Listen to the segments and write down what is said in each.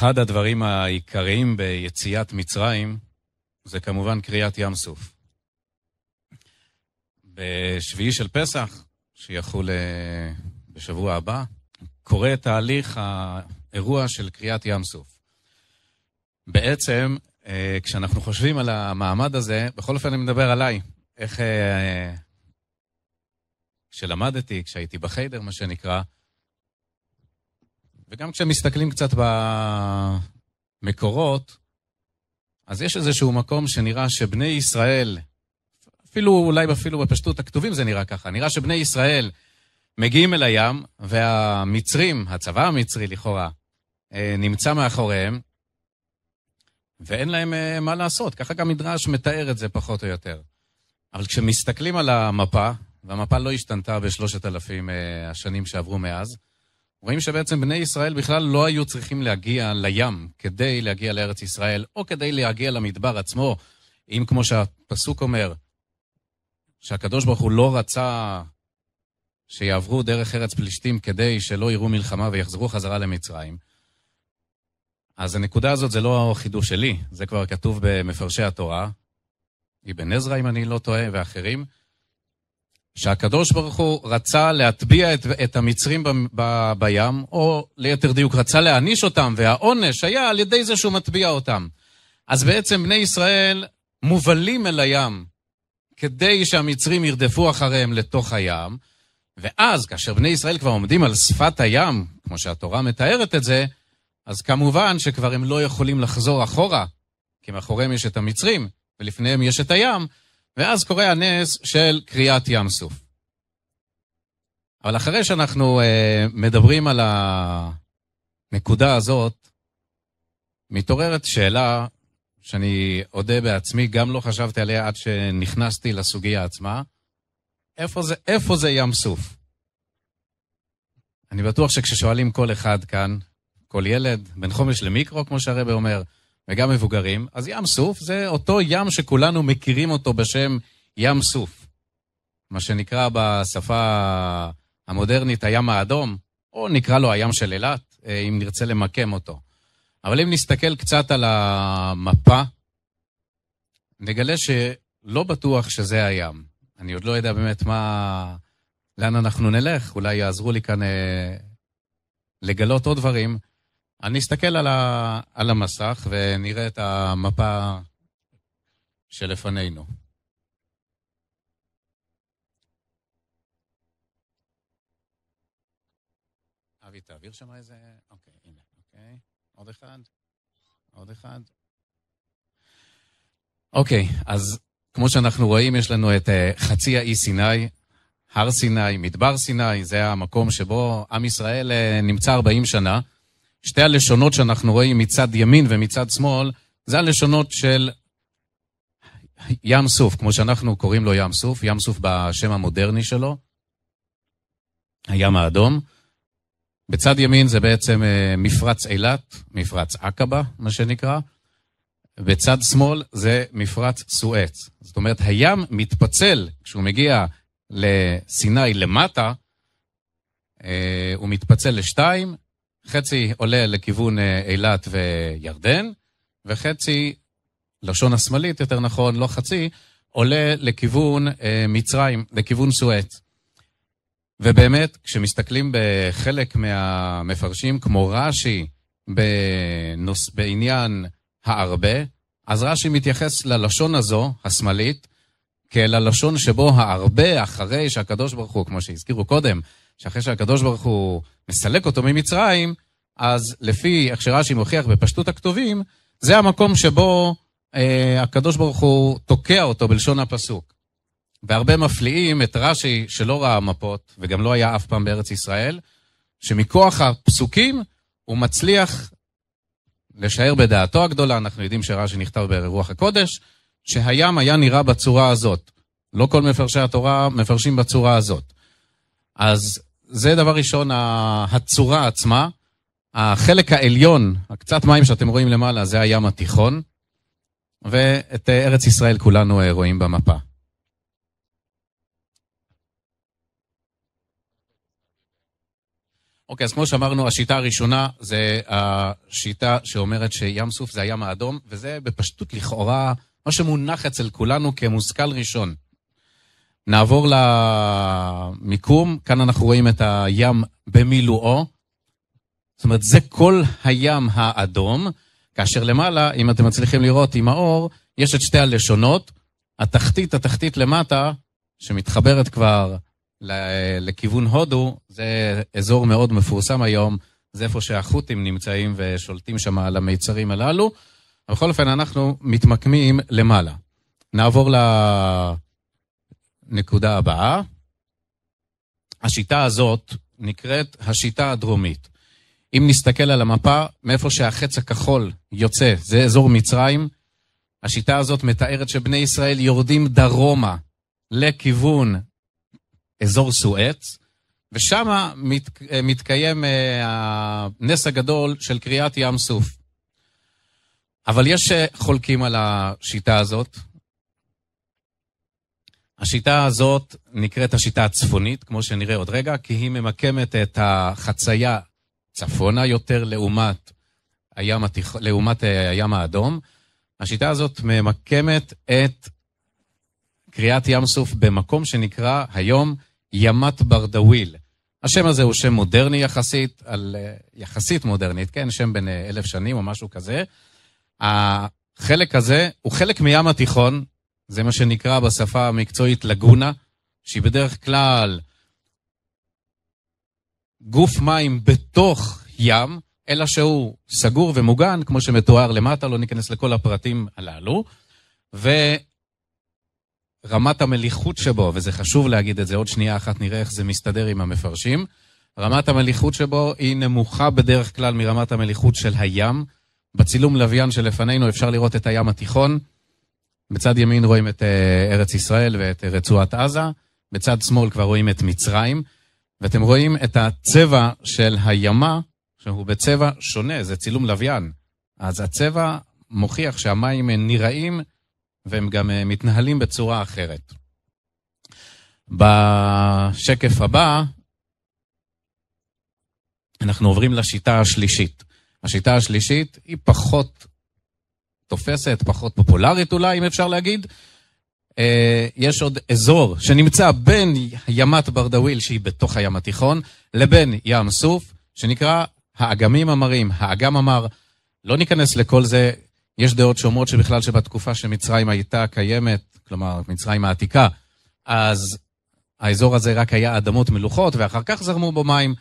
אחד הדברים העיקריים ביציאת מצרים זה כמובן קריאת ים סוף. בשביעי של פסח, שיחול אה, בשבוע הבא, קורה תהליך האירוע של קריאת ים סוף. בעצם, אה, כשאנחנו חושבים על המעמד הזה, בכל אופן אני מדבר עליי, איך... אה, כשלמדתי, כשהייתי בחיידר, מה שנקרא, וגם כשמסתכלים קצת במקורות, אז יש איזשהו מקום שנראה שבני ישראל, אפילו אולי אפילו בפשטות הכתובים זה נראה ככה, נראה שבני ישראל מגיעים אל הים, והמצרים, הצבא המצרי לכאורה, אה, נמצא מאחוריהם, ואין להם אה, מה לעשות. ככה גם מדרש מתאר את זה פחות או יותר. אבל כשמסתכלים על המפה, והמפה לא השתנתה בשלושת אלפים אה, השנים שעברו מאז, רואים שבעצם בני ישראל בכלל לא היו צריכים להגיע לים כדי להגיע לארץ ישראל, או כדי להגיע למדבר עצמו, אם כמו שהפסוק אומר, שהקדוש ברוך הוא לא רצה שיעברו דרך ארץ פלישתים כדי שלא יראו מלחמה ויחזרו חזרה למצרים. אז הנקודה הזאת זה לא החידוש שלי, זה כבר כתוב במפרשי התורה, אבן עזרא אם אני לא טועה, ואחרים. שהקדוש ברוך הוא רצה להטביע את, את המצרים ב, ב, בים, או ליתר דיוק רצה להעניש אותם, והעונש היה על ידי זה שהוא מטביע אותם. אז בעצם בני ישראל מובלים אל הים כדי שהמצרים ירדפו אחריהם לתוך הים, ואז כאשר בני ישראל כבר עומדים על שפת הים, כמו שהתורה מתארת את זה, אז כמובן שכבר הם לא יכולים לחזור אחורה, כי מאחוריהם יש את המצרים, ולפניהם יש את הים, ואז קורה הנס של קריעת ים סוף. אבל אחרי שאנחנו אה, מדברים על הנקודה הזאת, מתעוררת שאלה שאני אודה בעצמי, גם לא חשבתי עליה עד שנכנסתי לסוגיה עצמה, איפה זה, איפה זה ים סוף? אני בטוח שכששואלים כל אחד כאן, כל ילד, בין חומש למיקרו, כמו שהרבה אומר, וגם מבוגרים, אז ים סוף זה אותו ים שכולנו מכירים אותו בשם ים סוף. מה שנקרא בשפה המודרנית הים האדום, או נקרא לו הים של אילת, אה, אם נרצה למקם אותו. אבל אם נסתכל קצת על המפה, נגלה שלא בטוח שזה הים. אני עוד לא יודע באמת מה... לאן אנחנו נלך, אולי יעזרו לי כאן אה, לגלות עוד דברים. אני אסתכל על, ה, על המסך ונראה את המפה שלפנינו. אבי, תעביר שם איזה... אוקיי, הנה, אוקיי. עוד אחד? עוד אחד? אוקיי, אז כמו שאנחנו רואים, יש לנו את אה, חצי האי סיני, הר סיני, מדבר סיני, זה המקום שבו עם ישראל אה, נמצא 40 שנה. שתי הלשונות שאנחנו רואים מצד ימין ומצד שמאל, זה הלשונות של ים סוף, כמו שאנחנו קוראים לו ים סוף, ים סוף בשם המודרני שלו, הים האדום. בצד ימין זה בעצם אה, מפרץ אילת, מפרץ עקבה, מה שנקרא. בצד שמאל זה מפרץ סואץ. זאת אומרת, הים מתפצל כשהוא מגיע לסיני למטה, אה, הוא מתפצל לשתיים, חצי עולה לכיוון אה, אילת וירדן, וחצי, לשון השמאלית יותר נכון, לא חצי, עולה לכיוון אה, מצרים, לכיוון סואץ. ובאמת, כשמסתכלים בחלק מהמפרשים, כמו רש"י, בנוס, בעניין הארבה, אז רש"י מתייחס ללשון הזו, השמאלית, כאל הלשון שבו הארבה אחרי שהקדוש ברוך הוא, כמו שהזכירו קודם, שאחרי שהקדוש ברוך הוא מסלק אותו ממצרים, אז לפי איך שרש"י מוכיח בפשטות הכתובים, זה המקום שבו אה, הקדוש ברוך הוא תוקע אותו בלשון הפסוק. והרבה מפליאים את רש"י שלא ראה מפות, וגם לא היה אף פעם בארץ ישראל, שמכוח הפסוקים הוא מצליח לשער בדעתו הגדולה, אנחנו יודעים שרש"י נכתב ברוח הקודש, שהים היה נראה בצורה הזאת. לא כל מפרשי התורה מפרשים בצורה הזאת. אז זה דבר ראשון, הצורה עצמה. החלק העליון, הקצת מים שאתם רואים למעלה, זה הים התיכון, ואת אה, ארץ ישראל כולנו אה, רואים במפה. אוקיי, אז כמו שאמרנו, השיטה הראשונה זה השיטה שאומרת שים סוף זה הים האדום, וזה בפשטות לכאורה מה שמונח אצל כולנו כמושכל ראשון. נעבור למיקום, כאן אנחנו רואים את הים במילואו. זאת אומרת, זה כל הים האדום, כאשר למעלה, אם אתם מצליחים לראות עם האור, יש את שתי הלשונות, התחתית, התחתית למטה, שמתחברת כבר לכיוון הודו, זה אזור מאוד מפורסם היום, זה איפה שהחות'ים נמצאים ושולטים שם על המיצרים הללו. בכל אופן, אנחנו מתמקמים למעלה. נעבור ל... לנקודה הבאה. השיטה הזאת נקראת השיטה הדרומית. אם נסתכל על המפה, מאיפה שהחץ הכחול יוצא, זה אזור מצרים, השיטה הזאת מתארת שבני ישראל יורדים דרומה לכיוון אזור סואץ, ושם מת, מתקיים אה, הנס הגדול של קריעת ים סוף. אבל יש אה, חולקים על השיטה הזאת, השיטה הזאת נקראת השיטה הצפונית, כמו שנראה עוד רגע, כי היא ממקמת את החצייה צפונה יותר לעומת הים, התיכ... לעומת אה, הים האדום. השיטה הזאת ממקמת את קריאת ים סוף במקום שנקרא היום ימת ברדוויל. השם הזה הוא שם מודרני יחסית, על, אה, יחסית מודרנית, כן? שם בן אה, אלף שנים או משהו כזה. החלק הזה הוא חלק מים התיכון, זה מה שנקרא בשפה המקצועית לגונה, שהיא בדרך כלל גוף מים בתוך ים, אלא שהוא סגור ומוגן, כמו שמתואר למטה, לא ניכנס לכל הפרטים הללו, ורמת המליחות שבו, וזה חשוב להגיד את זה, עוד שנייה אחת נראה איך זה מסתדר עם המפרשים, רמת המליחות שבו היא נמוכה בדרך כלל מרמת המליחות של הים. בצילום לוויין שלפנינו אפשר לראות את הים התיכון, בצד ימין רואים את אה, ארץ ישראל ואת אה, רצועת עזה, בצד שמאל כבר רואים את מצרים, ואתם רואים את הצבע של הימה, שהוא בצבע שונה, זה צילום לוויין. אז הצבע מוכיח שהמים נראים והם גם אה, מתנהלים בצורה אחרת. בשקף הבא, אנחנו עוברים לשיטה השלישית. השיטה השלישית היא פחות תופסת, פחות פופולרית אולי, אם אפשר להגיד. אה, יש עוד אזור שנמצא בין ימת ברדוויל, שהיא בתוך הים התיכון, לבין ים סוף, שנקרא האגמים המרים, האגם המר. לא ניכנס לכל זה, יש דעות שאומרות שבכלל שבתקופה שמצרים הייתה קיימת, כלומר, מצרים העתיקה, אז האזור הזה רק היה אדמות מלוכות, ואחר כך זרמו בו מים.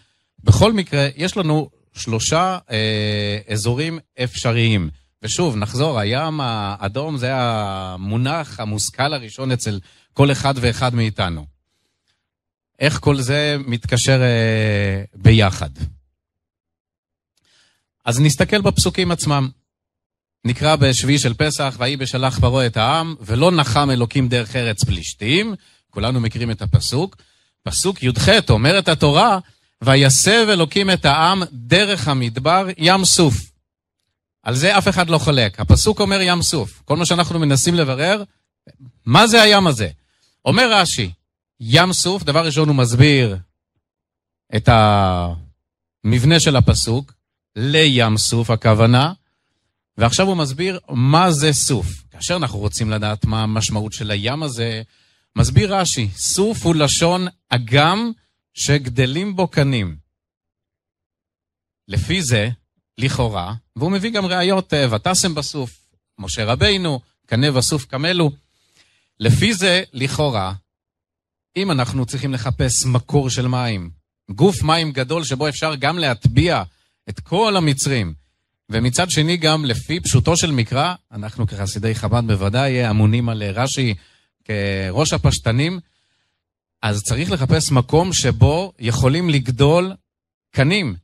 בכל מקרה, יש לנו שלושה אה, אזורים אפשריים. ושוב, נחזור, הים האדום זה המונח המושכל הראשון אצל כל אחד ואחד מאיתנו. איך כל זה מתקשר אה, ביחד? אז נסתכל בפסוקים עצמם. נקרא בשביעי של פסח, ויהי בשלח פרעה את העם, ולא נחם אלוקים דרך ארץ פלישתים. כולנו מכירים את הפסוק. פסוק י"ח אומרת התורה, ויסב אלוקים את העם דרך המדבר ים סוף. על זה אף אחד לא חולק. הפסוק אומר ים סוף. כל מה שאנחנו מנסים לברר, מה זה הים הזה? אומר רש"י, ים סוף, דבר ראשון הוא מסביר את המבנה של הפסוק, לים סוף הכוונה, ועכשיו הוא מסביר מה זה סוף. כאשר אנחנו רוצים לדעת מה המשמעות של הים הזה, מסביר רש"י, סוף הוא לשון אגם שגדלים בו קנים. לפי זה, לכאורה, והוא מביא גם ראיות, אה, ותסם בסוף, משה רבינו, קנה בסוף קמלו. לפי זה, לכאורה, אם אנחנו צריכים לחפש מקור של מים, גוף מים גדול שבו אפשר גם להטביע את כל המצרים, ומצד שני גם לפי פשוטו של מקרא, אנחנו כחסידי חב"ד בוודאי אמונים על אה, רש"י כראש הפשטנים, אז צריך לחפש מקום שבו יכולים לגדול קנים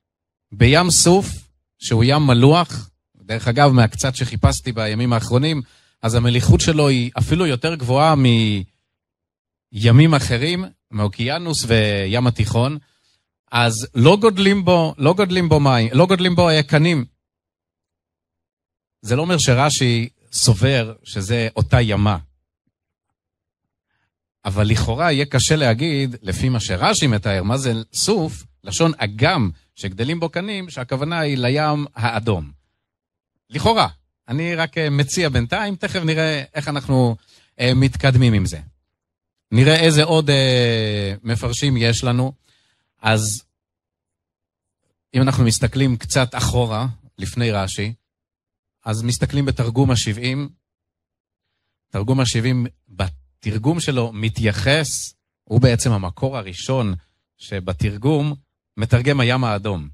בים סוף שהוא ים מלוח, דרך אגב, מהקצת שחיפשתי בימים האחרונים, אז המליחות שלו היא אפילו יותר גבוהה מימים אחרים, מאוקיינוס וים התיכון, אז לא גודלים בו, לא גודלים בו מים, לא גודלים בו היקנים. זה לא אומר שרש"י סובר שזה אותה ימה. אבל לכאורה יהיה קשה להגיד, לפי מה שרש"י מתאר, מה זה סוף, לשון אגם שגדלים בו קנים, שהכוונה היא לים האדום. לכאורה, אני רק אה, מציע בינתיים, תכף נראה איך אנחנו אה, מתקדמים עם זה. נראה איזה עוד אה, מפרשים יש לנו. אז אם אנחנו מסתכלים קצת אחורה, לפני רש"י, אז מסתכלים בתרגום ה-70. תרגום ה-70, בתרגום שלו מתייחס, הוא בעצם המקור הראשון שבתרגום מתרגם הים האדום.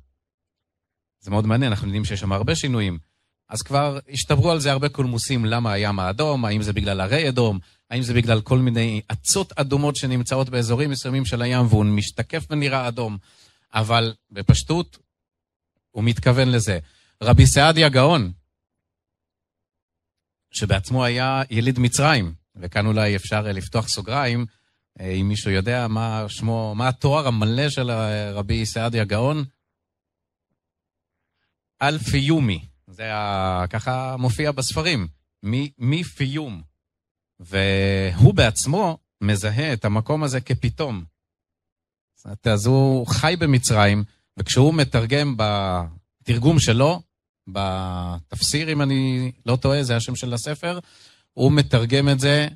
זה מאוד מעניין, אנחנו יודעים שיש שם הרבה שינויים. אז כבר השתברו על זה הרבה קולמוסים, למה הים האדום, האם זה בגלל הרי אדום, האם זה בגלל כל מיני אצות אדומות שנמצאות באזורים מסוימים של הים והוא משתקף ונראה אדום. אבל בפשטות, הוא מתכוון לזה. רבי סעדיה גאון, שבעצמו היה יליד מצרים, וכאן אולי אפשר אה, לפתוח סוגריים, אה, אם מישהו יודע מה שמו, מה התואר המלא של אה, רבי סעדיה גאון. אלפיומי, זה היה, ככה מופיע בספרים, מי פיום. והוא בעצמו מזהה את המקום הזה כפתאום. אז הוא חי במצרים, וכשהוא מתרגם בתרגום שלו, בתפסיר, אם אני לא טועה, זה השם של הספר, הוא מתרגם את זה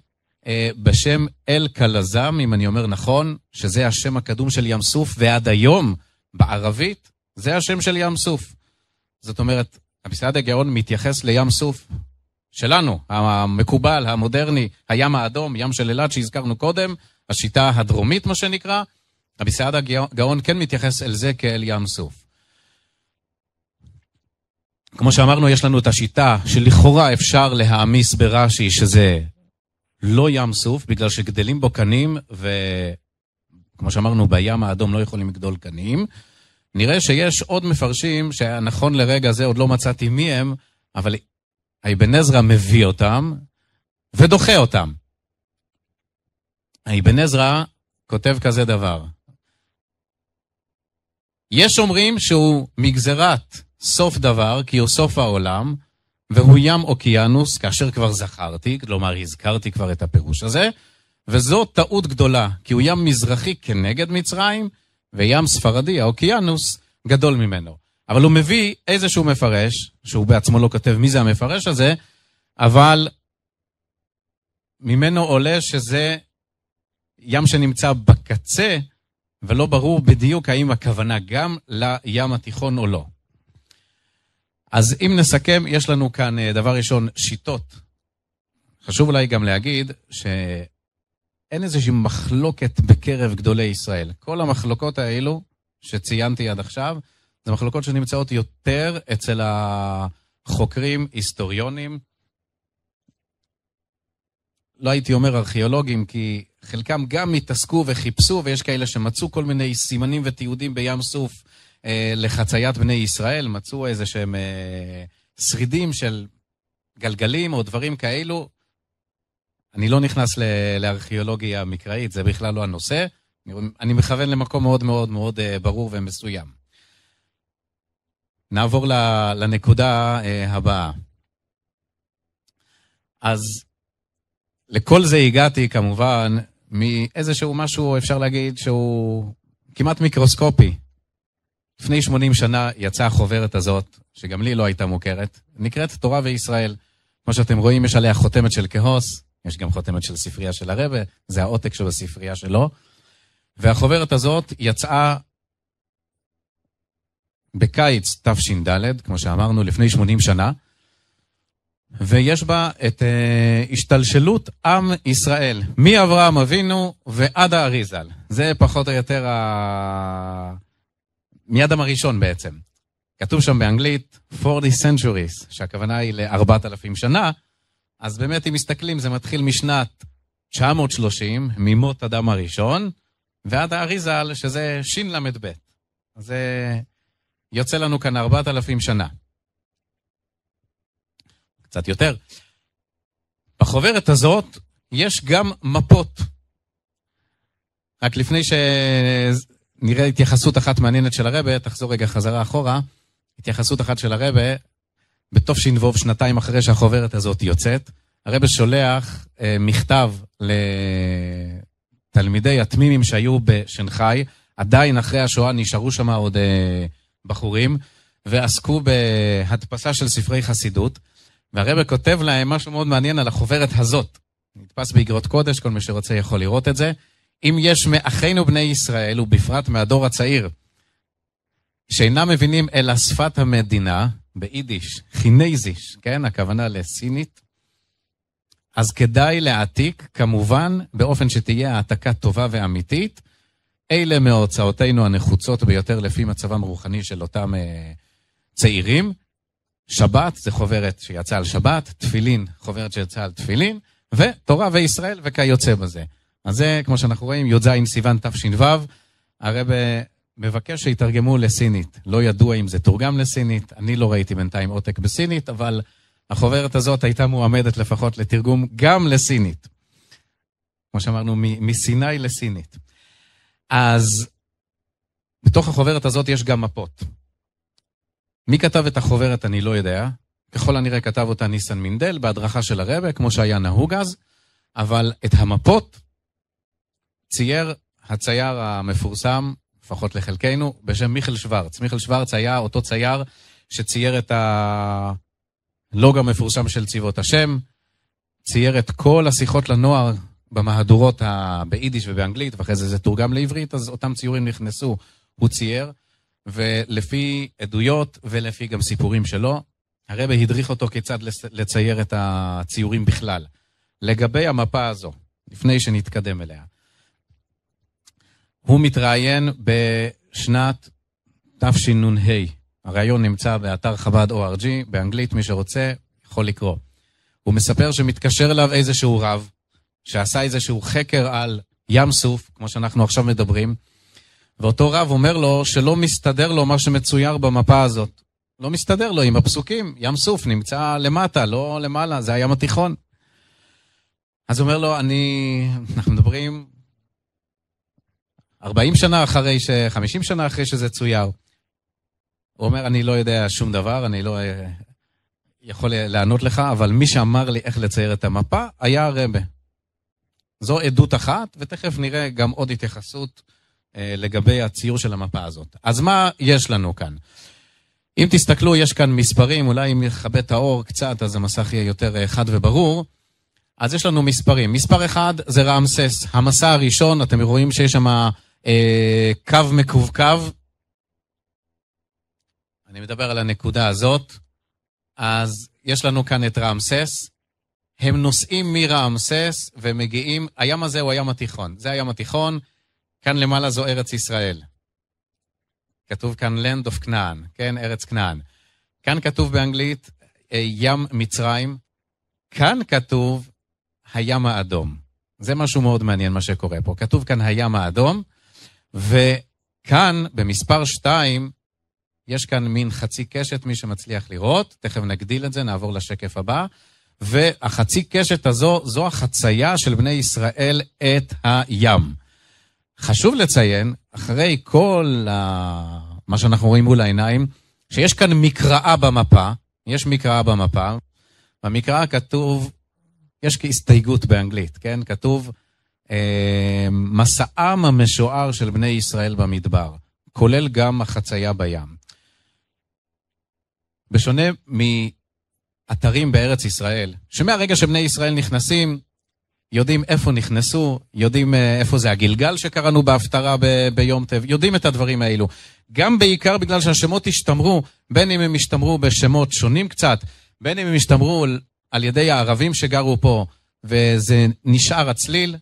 אה, בשם אל קלזם, אם אני אומר נכון, שזה השם הקדום של ים סוף, ועד היום, בערבית, זה השם של ים סוף. זאת אומרת, המסעד הגאון מתייחס לים סוף שלנו, המקובל, המודרני, הים האדום, ים של אילת שהזכרנו קודם, השיטה הדרומית, מה שנקרא. המסעד הגאון כן מתייחס אל זה כאל ים סוף. כמו שאמרנו, יש לנו את השיטה שלכאורה אפשר להעמיס ברש"י, שזה לא ים סוף, בגלל שגדלים בו קנים, וכמו שאמרנו, בים האדום לא יכולים לגדול קנים. נראה שיש עוד מפרשים, שנכון לרגע זה עוד לא מצאתי מי הם, אבל אבן עזרא מביא אותם ודוחה אותם. אבן עזרא כותב כזה דבר: יש אומרים שהוא מגזרת סוף דבר, כי הוא סוף העולם, והוא ים אוקיינוס, כאשר כבר זכרתי, כלומר הזכרתי כבר את הפירוש הזה, וזו טעות גדולה, כי הוא ים מזרחי כנגד מצרים, וים ספרדי, האוקיינוס, גדול ממנו. אבל הוא מביא איזשהו מפרש, שהוא בעצמו לא כותב מי זה המפרש הזה, אבל ממנו עולה שזה ים שנמצא בקצה, ולא ברור בדיוק האם הכוונה גם לים התיכון או לא. אז אם נסכם, יש לנו כאן אה, דבר ראשון, שיטות. חשוב אולי גם להגיד שאין איזושהי מחלוקת בקרב גדולי ישראל. כל המחלוקות האלו שציינתי עד עכשיו, זה מחלוקות שנמצאות יותר אצל החוקרים, היסטוריונים, לא הייתי אומר ארכיאולוגים, כי חלקם גם התעסקו וחיפשו, ויש כאלה שמצאו כל מיני סימנים ותיעודים בים סוף אה, לחציית בני ישראל, מצאו איזה שהם אה, שרידים של גלגלים או דברים כאלו. אני לא נכנס לארכיאולוגיה המקראית, זה בכלל לא הנושא. אני מכוון למקום מאוד מאוד מאוד אה, ברור ומסוים. נעבור לנקודה הבאה. אז לכל זה הגעתי כמובן מאיזשהו משהו, אפשר להגיד, שהוא כמעט מיקרוסקופי. לפני 80 שנה יצאה החוברת הזאת, שגם לי לא הייתה מוכרת, נקראת תורה וישראל. כמו שאתם רואים, יש עליה חותמת של כהוס, יש גם חותמת של ספרייה של הרבה, זה העותק של הספרייה שלו. והחוברת הזאת יצאה בקיץ תש"ד, כמו שאמרנו, לפני 80 שנה, ויש בה את uh, השתלשלות עם ישראל, מאברהם אבינו ועד האריזל. זה פחות או יותר ה... מאדם הראשון בעצם. כתוב שם באנגלית 40 centuries, שהכוונה היא ל-4,000 שנה, אז באמת אם מסתכלים זה מתחיל משנת 930, ממות אדם הראשון, ועד האריזל, שזה של"ב. זה אה, יוצא לנו כאן 4,000 שנה. קצת יותר. בחוברת הזאת יש גם מפות. רק לפני ש... נראה התייחסות אחת מעניינת של הרבה, תחזור רגע חזרה אחורה, התייחסות אחת של הרבה, בתוף בתש"ו, שנתיים אחרי שהחוברת הזאת יוצאת, הרבה שולח אה, מכתב לתלמידי התמימים שהיו בשנגחאי, עדיין אחרי השואה נשארו שם עוד אה, בחורים, ועסקו בהדפסה של ספרי חסידות, והרבה כותב להם משהו מאוד מעניין על החוברת הזאת. נתפס באגרות קודש, כל מי שרוצה יכול לראות את זה. אם יש מאחינו בני ישראל, ובפרט מהדור הצעיר, שאינם מבינים אלא שפת המדינה, ביידיש, חינזיש, כן? הכוונה לסינית. אז כדאי להעתיק, כמובן, באופן שתהיה העתקה טובה ואמיתית. אלה מהוצאותינו הנחוצות ביותר לפי מצבם הרוחני של אותם אה, צעירים. שבת, זו חוברת שיצאה על שבת, תפילין, חוברת שיצאה על תפילין, ותורה וישראל וכיוצא בזה. אז זה, כמו שאנחנו רואים, י"ז סיוון תש"ו, הרב מבקש שיתרגמו לסינית. לא ידוע אם זה תורגם לסינית, אני לא ראיתי בינתיים עותק בסינית, אבל החוברת הזאת הייתה מועמדת לפחות לתרגום גם לסינית. כמו שאמרנו, מסיני לסינית. אז בתוך החוברת הזאת יש גם מפות. מי כתב את החוברת אני לא יודע. ככל הנראה כתב אותה ניסן מינדל בהדרכה של הרבה, כמו שהיה נהוג אז, אבל את המפות צייר הצייר המפורסם, לפחות לחלקנו, בשם מיכל שוורץ. מיכל שוורץ היה אותו צייר שצייר את הלוג המפורסם של צבאות השם, צייר את כל השיחות לנוער במהדורות ה... ביידיש ובאנגלית, ואחרי זה זה תורגם לעברית, אז אותם ציורים נכנסו, הוא צייר, ולפי עדויות ולפי גם סיפורים שלו, הרבה הדריך אותו כיצד לצייר את הציורים בכלל. לגבי המפה הזו, לפני שנתקדם אליה, הוא מתראיין בשנת תשנ"ה. הריאיון נמצא באתר חב"ד ORG, באנגלית, מי שרוצה יכול לקרוא. הוא מספר שמתקשר אליו איזשהו רב, שעשה איזשהו חקר על ים סוף, כמו שאנחנו עכשיו מדברים, ואותו רב אומר לו שלא מסתדר לו מה שמצויר במפה הזאת. לא מסתדר לו עם הפסוקים, ים סוף נמצא למטה, לא למעלה, זה הים התיכון. אז הוא אומר לו, אני, אנחנו מדברים 40 שנה אחרי, ש... 50 שנה אחרי שזה צויר. הוא אומר, אני לא יודע שום דבר, אני לא אה, יכול לענות לך, אבל מי שאמר לי איך לצייר את המפה היה הרבה. זו עדות אחת, ותכף נראה גם עוד התייחסות אה, לגבי הציור של המפה הזאת. אז מה יש לנו כאן? אם תסתכלו, יש כאן מספרים, אולי אם נכבה את האור קצת, אז המסך יהיה יותר אה, חד וברור. אז יש לנו מספרים. מספר אחד זה רעמסס, המסע הראשון, אתם רואים שיש שם שמה... אה, קו מקווקו. אני מדבר על הנקודה הזאת. אז יש לנו כאן את רעמסס. הם נוסעים מרעמסס ומגיעים, הים הזה הוא הים התיכון. זה הים התיכון, כאן למעלה זו ארץ ישראל. כתוב כאן Land of כנען, כן, ארץ כנען. כאן כתוב באנגלית אה, ים מצרים, כאן כתוב הים האדום. זה משהו מאוד מעניין מה שקורה פה. כתוב כאן הים האדום, וכאן, במספר 2, יש כאן מין חצי קשת, מי שמצליח לראות, תכף נגדיל את זה, נעבור לשקף הבא. והחצי קשת הזו, זו החצייה של בני ישראל את הים. חשוב לציין, אחרי כל ה... מה שאנחנו רואים מול העיניים, שיש כאן מקראה במפה, יש מקראה במפה, במקראה כתוב, יש כהסתייגות באנגלית, כן? כתוב אמ, מסעם המשוער של בני ישראל במדבר, כולל גם החצייה בים. בשונה מאתרים בארץ ישראל, שמהרגע שבני ישראל נכנסים, יודעים איפה נכנסו, יודעים אה, איפה זה הגלגל שקראנו בהפטרה ב- ביום טב, יודעים את הדברים האלו. גם בעיקר בגלל שהשמות השתמרו, בין אם הם השתמרו בשמות שונים קצת, בין אם הם השתמרו על ידי הערבים שגרו פה, וזה נשאר הצליל,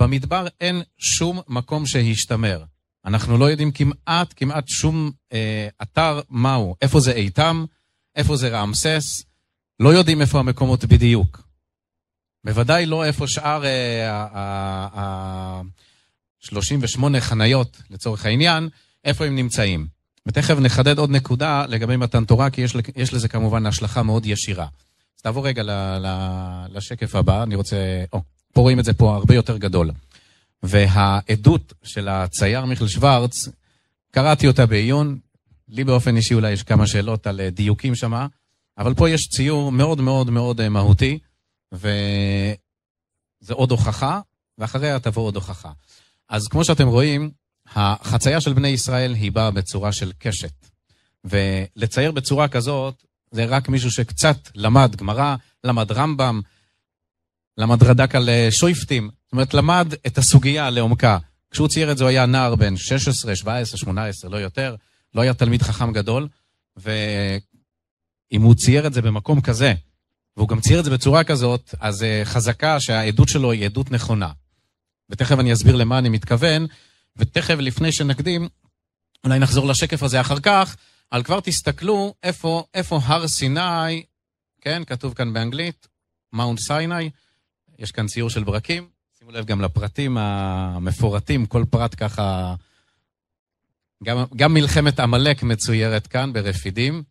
במדבר אין שום מקום שהשתמר. אנחנו לא יודעים כמעט, כמעט שום אה, אתר מהו. איפה זה איתם, איפה זה רעמסס, לא יודעים איפה המקומות בדיוק. בוודאי לא איפה שאר ה-38 אה, אה, אה, חניות, לצורך העניין, איפה הם נמצאים. ותכף נחדד עוד נקודה לגבי מתן תורה, כי יש, יש לזה כמובן השלכה מאוד ישירה. אז תעבור רגע ל, ל, לשקף הבא, אני רוצה... או, פה רואים את זה פה הרבה יותר גדול. והעדות של הצייר מיכל שוורץ, קראתי אותה בעיון, לי באופן אישי אולי יש כמה שאלות על אה, דיוקים שמה, אבל פה יש ציור מאוד מאוד מאוד אה, מהותי, וזה עוד הוכחה, ואחריה תבוא עוד הוכחה. אז כמו שאתם רואים, החצייה של בני ישראל היא באה בצורה של קשת. ולצייר בצורה כזאת, זה רק מישהו שקצת למד גמרא, למד רמב"ם, למד רד"ק על אה, שויפטים, זאת אומרת, למד את הסוגיה לעומקה. כשהוא צייר את זה הוא היה נער בן 16, 17, 18, לא יותר, לא היה תלמיד חכם גדול, ואם הוא צייר את זה במקום כזה, והוא גם צייר את זה בצורה כזאת, אז אה, חזקה שהעדות שלו היא עדות נכונה. ותכף אני אסביר למה אני מתכוון, ותכף, לפני שנקדים, אולי נחזור לשקף הזה אחר כך, אבל כבר תסתכלו איפה, איפה הר סיני, כן, כתוב כאן באנגלית, מאונט סיני, יש כאן ציור של ברקים, שימו לב גם לפרטים המפורטים, כל פרט ככה... גם, גם מלחמת עמלק מצוירת כאן ברפידים.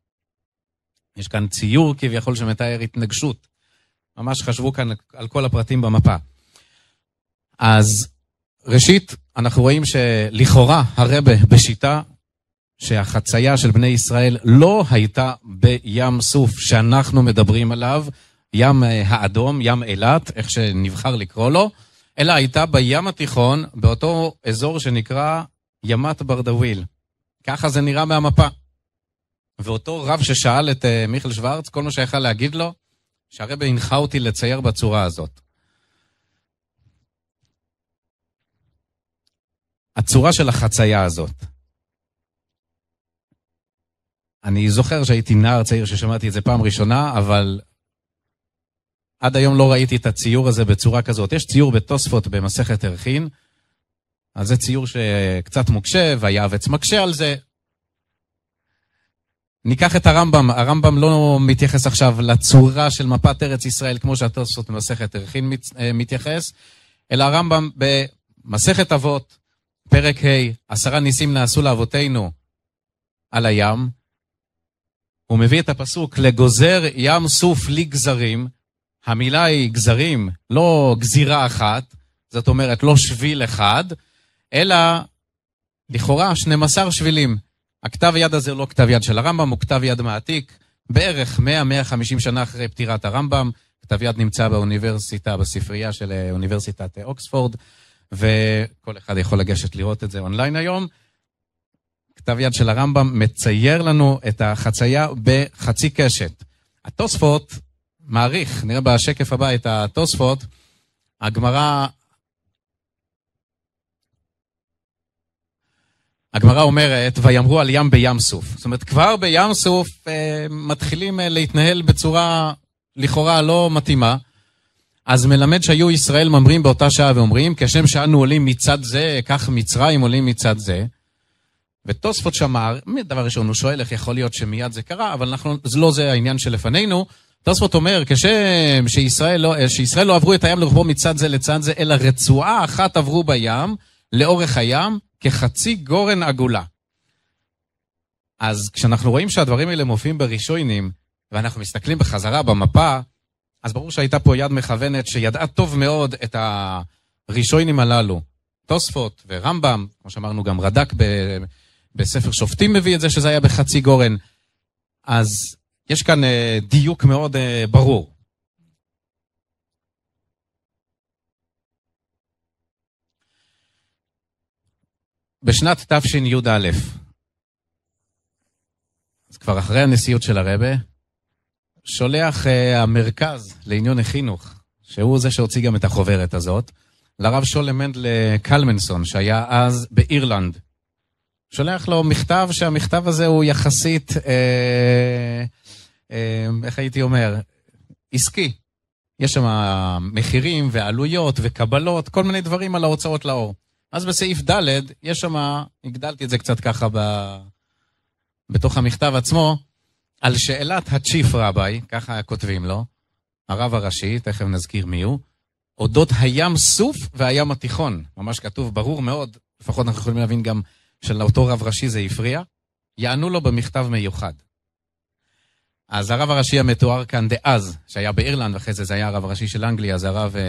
יש כאן ציור כביכול שמתאר התנגשות. ממש חשבו כאן על כל הפרטים במפה. אז ראשית, אנחנו רואים שלכאורה הרבה בשיטה שהחצייה של בני ישראל לא הייתה בים סוף שאנחנו מדברים עליו, ים אה, האדום, ים אילת, איך שנבחר לקרוא לו, אלא הייתה בים התיכון, באותו אזור שנקרא ימת ברדוויל. ככה זה נראה מהמפה. ואותו רב ששאל את אה, מיכל שוורץ, כל מה שהיה יכול להגיד לו, שהרבה הנחה אותי לצייר בצורה הזאת. הצורה של החצייה הזאת. אני זוכר שהייתי נער צעיר ששמעתי את זה פעם ראשונה, אבל עד היום לא ראיתי את הציור הזה בצורה כזאת. יש ציור בתוספות במסכת ערכין, אז זה ציור שקצת מוקשה, והיעבץ מקשה על זה. ניקח את הרמב"ם, הרמב"ם לא מתייחס עכשיו לצורה של מפת ארץ ישראל כמו שהתוספות במסכת ערכין מת, אה, מתייחס, אלא הרמב"ם במסכת אבות, פרק ה', עשרה ניסים נעשו לאבותינו על הים, הוא מביא את הפסוק, לגוזר ים סוף לגזרים, המילה היא גזרים, לא גזירה אחת, זאת אומרת לא שביל אחד, אלא לכאורה 12 שבילים. הכתב יד הזה הוא לא כתב יד של הרמב"ם, הוא כתב יד מעתיק, בערך 100-150 שנה אחרי פטירת הרמב"ם. כתב יד נמצא באוניברסיטה, בספרייה של אה, אוניברסיטת אה, אוקספורד, וכל אחד יכול לגשת לראות את זה אונליין היום. כתב יד של הרמב"ם מצייר לנו את החצייה בחצי קשת. התוספות מעריך, נראה בשקף הבא את התוספות, הגמרא... הגמרא אומרת, ויאמרו על ים בים סוף. זאת אומרת, כבר בים סוף אה, מתחילים אה, להתנהל בצורה לכאורה לא מתאימה. אז מלמד שהיו ישראל ממרים באותה שעה ואומרים, כשם שאנו עולים מצד זה, כך מצרים עולים מצד זה. ותוספות שמר, דבר ראשון, הוא שואל איך יכול להיות שמיד זה קרה, אבל אנחנו, לא זה העניין שלפנינו. תוספות אומר, כשם שישראל לא, שישראל לא עברו את הים לרוחבו מצד זה לצד זה, אלא רצועה אחת עברו בים, לאורך הים, כחצי גורן עגולה. אז כשאנחנו רואים שהדברים האלה מופיעים ברישוינים, ואנחנו מסתכלים בחזרה במפה, אז ברור שהייתה פה יד מכוונת שידעה טוב מאוד את הרישוינים הללו. תוספות ורמב"ם, כמו שאמרנו, גם רד"ק ב... בספר שופטים מביא את זה שזה היה בחצי גורן. אז יש כאן אה, דיוק מאוד אה, ברור. בשנת תשי"א, אז כבר אחרי הנשיאות של הרבה, שולח אה, המרכז לעניון החינוך, שהוא זה שהוציא גם את החוברת הזאת, לרב שולם מנדל קלמנסון, שהיה אז באירלנד. שולח לו מכתב, שהמכתב הזה הוא יחסית אה, אמ, איך הייתי אומר? עסקי. יש שם מחירים ועלויות וקבלות, כל מיני דברים על ההוצאות לאור. אז בסעיף ד' יש שם, הגדלתי את זה קצת ככה ב... בתוך המכתב עצמו, על שאלת הצ'יף רביי, ככה כותבים לו, הרב הראשי, תכף נזכיר מי הוא, אודות הים סוף והים התיכון. ממש כתוב ברור מאוד, לפחות אנחנו יכולים להבין גם שלאותו רב ראשי זה הפריע. יענו לו במכתב מיוחד. אז הרב הראשי המתואר כאן דאז, שהיה באירלנד, ואחרי זה זה היה הרב הראשי של אנגליה, זה הרב אה,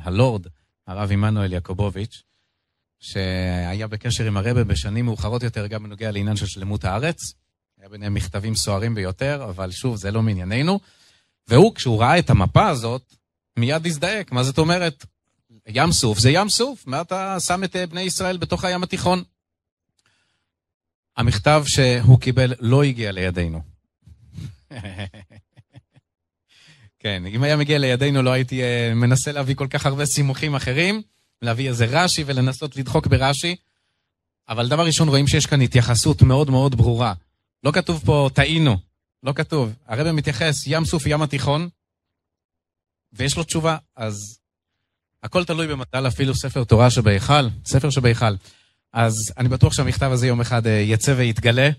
הלורד, הרב עמנואל יעקובוביץ', שהיה בקשר עם הרבה בשנים מאוחרות יותר, גם בנוגע לעניין של שלמות הארץ. היה ביניהם מכתבים סוערים ביותר, אבל שוב, זה לא מענייננו. והוא, כשהוא ראה את המפה הזאת, מיד הזדעק. מה זאת אומרת? ים סוף זה ים סוף, מה אתה שם את אה, בני ישראל בתוך הים התיכון? המכתב שהוא קיבל לא הגיע לידינו. כן, אם היה מגיע לידינו לא הייתי אה, מנסה להביא כל כך הרבה סימוכים אחרים, להביא איזה רש"י ולנסות לדחוק ברש"י. אבל דבר ראשון, רואים שיש כאן התייחסות מאוד מאוד ברורה. לא כתוב פה טעינו, לא כתוב. הרב מתייחס ים סוף ים התיכון, ויש לו תשובה, אז הכל תלוי במטל אפילו ספר תורה שבהיכל, ספר שבהיכל. אז אני בטוח שהמכתב הזה יום אחד אה, יצא ויתגלה,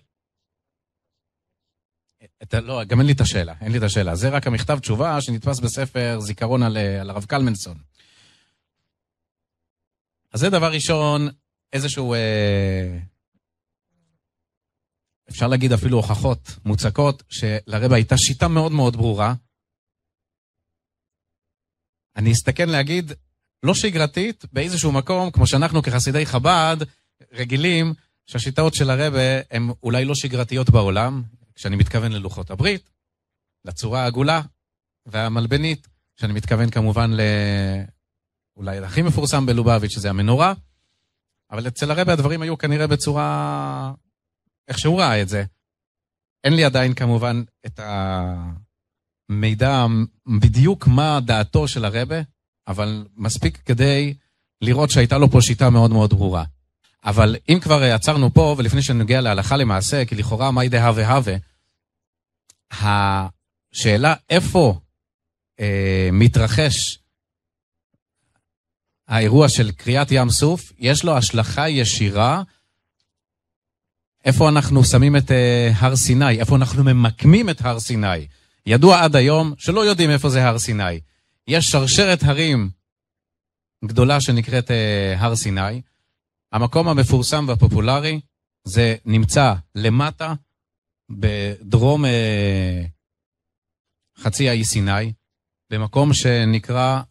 את, לא, גם אין לי את השאלה, אין לי את השאלה. זה רק המכתב תשובה שנתפס בספר זיכרון על, אה, על הרב קלמנסון. אז זה דבר ראשון, איזשהו... אה, אפשר להגיד אפילו הוכחות מוצקות, שלרבה הייתה שיטה מאוד מאוד ברורה. אני אסתכן להגיד, לא שגרתית, באיזשהו מקום, כמו שאנחנו כחסידי חב"ד רגילים, שהשיטות של הרבה הן אולי לא שגרתיות בעולם, כשאני מתכוון ללוחות הברית, לצורה העגולה והמלבנית, כשאני מתכוון כמובן ל... אולי הכי מפורסם בלובביץ', שזה המנורה, אבל אצל הרבה הדברים היו כנראה בצורה... איך שהוא ראה את זה. אין לי עדיין כמובן את המידע בדיוק מה דעתו של הרבה, אבל מספיק כדי לראות שהייתה לו פה שיטה מאוד מאוד ברורה. אבל אם כבר אה, עצרנו פה, ולפני שנגיע להלכה למעשה, כי לכאורה מאי דהווה הווה, השאלה איפה אה, מתרחש האירוע של קריאת ים סוף, יש לו השלכה ישירה איפה אנחנו שמים את אה, הר סיני, איפה אנחנו ממקמים את הר סיני. ידוע עד היום שלא יודעים איפה זה הר סיני. יש שרשרת הרים גדולה שנקראת אה, הר סיני, המקום המפורסם והפופולרי זה נמצא למטה, בדרום אה, חצי האי סיני, במקום שנקרא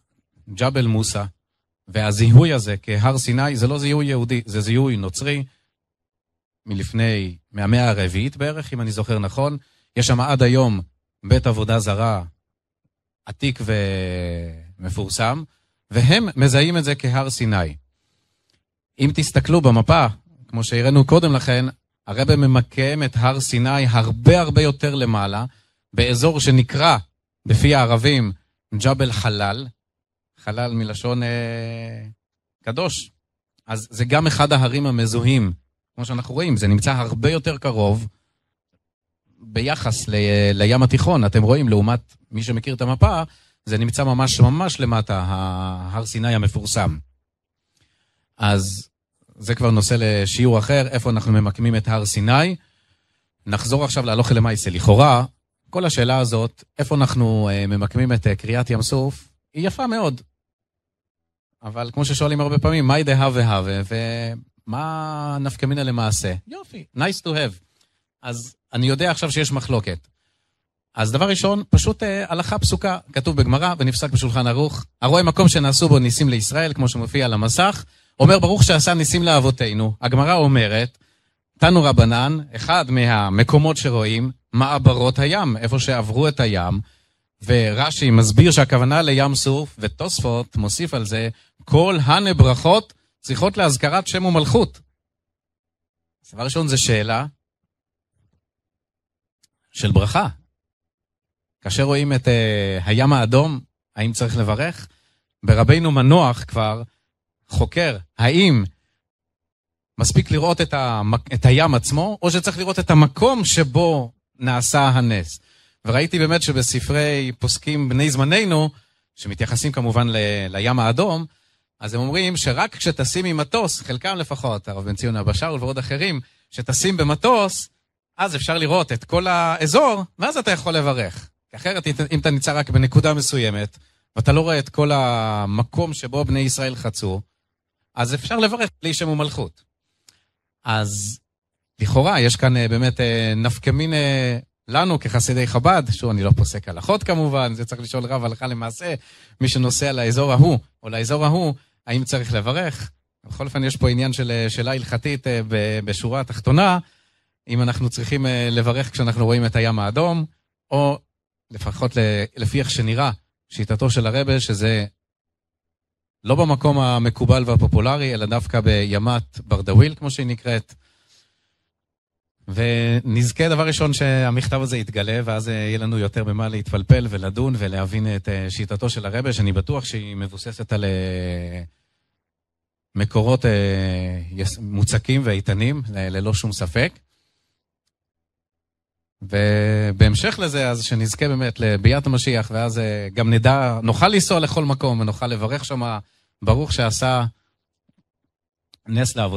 ג'בל מוסא, והזיהוי הזה כהר סיני זה לא זיהוי יהודי, זה זיהוי נוצרי מלפני, מהמאה הרביעית בערך, אם אני זוכר נכון. יש שם עד היום בית עבודה זרה עתיק ומפורסם, והם מזהים את זה כהר סיני. אם תסתכלו במפה, כמו שהראינו קודם לכן, הרבה ממקם את הר סיני הרבה הרבה יותר למעלה, באזור שנקרא, בפי הערבים, ג'בל חלל, חלל מלשון אה, קדוש. אז זה גם אחד ההרים המזוהים, כמו שאנחנו רואים, זה נמצא הרבה יותר קרוב ביחס ל, לים התיכון. אתם רואים, לעומת מי שמכיר את המפה, זה נמצא ממש ממש למטה, הר סיני המפורסם. אז זה כבר נושא לשיעור אחר, איפה אנחנו ממקמים את הר סיני. נחזור עכשיו להלוך אל למעשה. לכאורה, כל השאלה הזאת, איפה אנחנו אה, ממקמים את אה, קריעת ים סוף, היא יפה מאוד. אבל כמו ששואלים הרבה פעמים, מהי דהה והווה, ומה נפקא מינה למעשה? יופי, nice to have. אז אני יודע עכשיו שיש מחלוקת. אז דבר ראשון, פשוט אה, הלכה פסוקה, כתוב בגמרא ונפסק בשולחן ערוך, הרואה מקום שנעשו בו ניסים לישראל, כמו שמופיע על המסך, אומר, ברוך שעשה ניסים לאבותינו. הגמרא אומרת, תנו רבנן, אחד מהמקומות שרואים, מעברות הים, איפה שעברו את הים, ורש"י מסביר שהכוונה לים סוף, ותוספות מוסיף על זה, כל הנברכות צריכות להזכרת שם ומלכות. דבר ראשון זה שאלה של ברכה. כאשר רואים את uh, הים האדום, האם צריך לברך? ברבינו מנוח כבר חוקר האם מספיק לראות את, המק... את הים עצמו, או שצריך לראות את המקום שבו נעשה הנס. וראיתי באמת שבספרי פוסקים בני זמננו, שמתייחסים כמובן ל... לים האדום, אז הם אומרים שרק כשטסים ממטוס, חלקם לפחות, הרב בן ציון אבא שאול ועוד אחרים, שטסים במטוס, אז אפשר לראות את כל האזור, ואז אתה יכול לברך. אחרת, אם אתה נמצא רק בנקודה מסוימת, ואתה לא רואה את כל המקום שבו בני ישראל חצו, אז אפשר לברך בלי שם ומלכות. אז לכאורה, יש כאן אה, באמת אה, נפקא מין אה, לנו כחסידי חב"ד, שוב, אני לא פוסק הלכות כמובן, זה צריך לשאול רב הלכה למעשה, מי שנוסע לאזור ההוא או לאזור ההוא, האם צריך לברך? בכל אופן, יש פה עניין של שאלה הלכתית בשורה התחתונה, אם אנחנו צריכים לברך כשאנחנו רואים את הים האדום, או לפחות לפי איך שנראה, שיטתו של הרבה, שזה לא במקום המקובל והפופולרי, אלא דווקא בימת ברדוויל, כמו שהיא נקראת. ונזכה דבר ראשון שהמכתב הזה יתגלה, ואז יהיה לנו יותר במה להתפלפל ולדון ולהבין את אה, שיטתו של הרבה, שאני בטוח שהיא מבוססת על אה, מקורות אה, מוצקים ואיתנים, ללא שום ספק. ובהמשך לזה, אז שנזכה באמת לביאת המשיח, ואז אה, גם נדע, נוכל לנסוע לכל מקום ונוכל לברך שמה, ברוך שעשה נס לאבות.